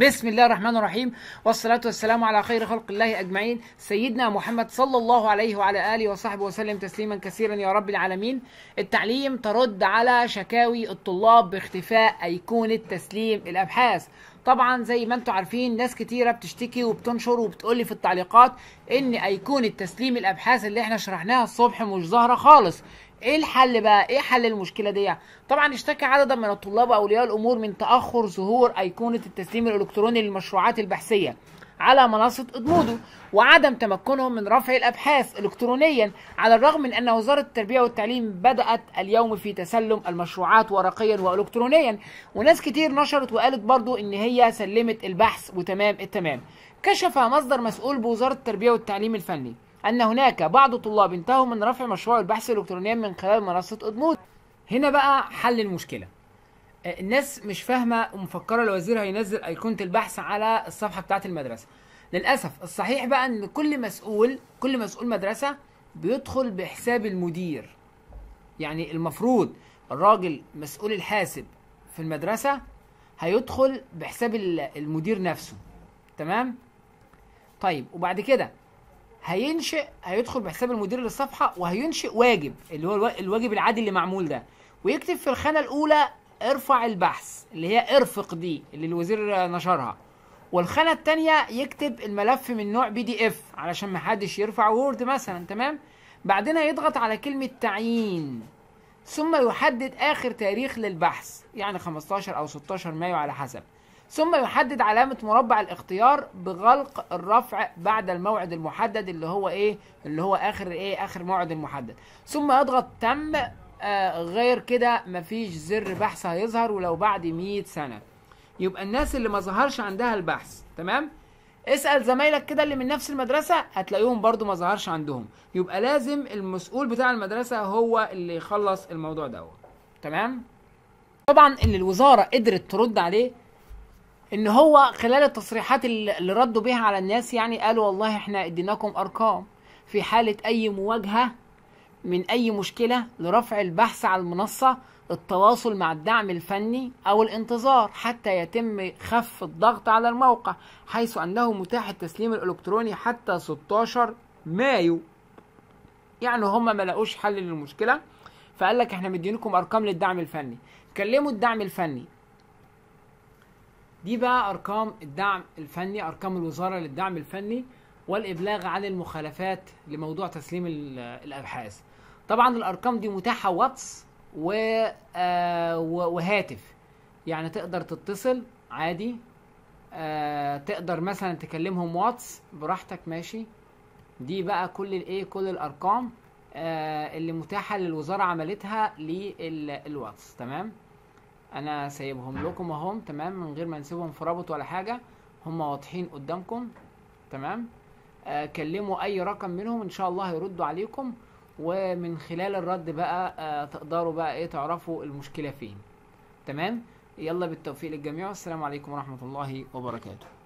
بسم الله الرحمن الرحيم والصلاة والسلام على خير خلق الله أجمعين سيدنا محمد صلى الله عليه وعلى آله وصحبه وسلم تسليما كثيرا يا رب العالمين التعليم ترد على شكاوي الطلاب باختفاء أيقونة تسليم الأبحاث طبعا زي ما انتم عارفين ناس كتيرة بتشتكي وبتنشر وبتقولي في التعليقات ان ايقونة تسليم الابحاث اللي احنا شرحناها الصبح مش ظاهرة خالص ايه الحل بقى ايه حل المشكله دي طبعا اشتكى عددا من الطلاب واولياء الامور من تاخر ظهور ايقونه التسليم الالكتروني للمشروعات البحثيه على منصة ادمودو وعدم تمكنهم من رفع الأبحاث إلكترونيا على الرغم من أن وزارة التربية والتعليم بدأت اليوم في تسلم المشروعات ورقيا وإلكترونيا وناس كتير نشرت وقالت برضو إن هي سلمت البحث وتمام التمام كشف مصدر مسؤول بوزارة التربية والتعليم الفني أن هناك بعض الطلاب انتهوا من رفع مشروع البحث الإلكترونيا من خلال منصة أدمود هنا بقى حل المشكلة آه، الناس مش فاهمة ومفكرة الوزير هينزل أيقونة البحث على الصفحة بتاعة المدرسة للأسف الصحيح بقى أن كل مسؤول كل مسؤول مدرسة بيدخل بحساب المدير يعني المفروض الراجل مسؤول الحاسب في المدرسة هيدخل بحساب المدير نفسه تمام طيب وبعد كده هينشئ هيدخل بحساب المدير للصفحه وهينشئ واجب اللي هو الواجب العادي اللي معمول ده ويكتب في الخانه الاولى ارفع البحث اللي هي ارفق دي اللي الوزير نشرها والخانه الثانيه يكتب الملف من نوع بي دي اف علشان ما حدش يرفع وورد مثلا تمام بعدين هيضغط على كلمه تعيين ثم يحدد اخر تاريخ للبحث يعني 15 او 16 مايو على حسب ثم يحدد علامة مربع الاختيار بغلق الرفع بعد الموعد المحدد اللي هو ايه اللي هو اخر ايه اخر موعد المحدد ثم يضغط تم آه غير كده مفيش زر بحث هيظهر ولو بعد 100 سنة يبقى الناس اللي ما ظهرش عندها البحث تمام اسأل زمايلك كده اللي من نفس المدرسة هتلاقيهم برضو ما ظهرش عندهم يبقى لازم المسؤول بتاع المدرسة هو اللي يخلص الموضوع دوت تمام طبعا اللي الوزارة قدرت ترد عليه ان هو خلال التصريحات اللي ردوا بيها على الناس يعني قالوا والله احنا اديناكم ارقام في حاله اي مواجهه من اي مشكله لرفع البحث على المنصه التواصل مع الدعم الفني او الانتظار حتى يتم خف الضغط على الموقع حيث انه متاح التسليم الالكتروني حتى 16 مايو يعني هم ما لقوش حل للمشكله فقال لك احنا مدينكم ارقام للدعم الفني كلموا الدعم الفني دي بقى ارقام الدعم الفني ارقام الوزاره للدعم الفني والابلاغ عن المخالفات لموضوع تسليم الابحاث طبعا الارقام دي متاحه واتس و آه، وهاتف يعني تقدر تتصل عادي آه، تقدر مثلا تكلمهم واتس براحتك ماشي دي بقى كل الايه كل الارقام آه، اللي متاحه للوزاره عملتها للواتس تمام انا سايبهم لكم اهم تمام من غير ما نسيبهم في رابط ولا حاجه هم واضحين قدامكم تمام آه كلموا اي رقم منهم ان شاء الله هيردوا عليكم ومن خلال الرد بقى آه تقدروا بقى ايه تعرفوا المشكله فين تمام يلا بالتوفيق للجميع والسلام عليكم ورحمه الله وبركاته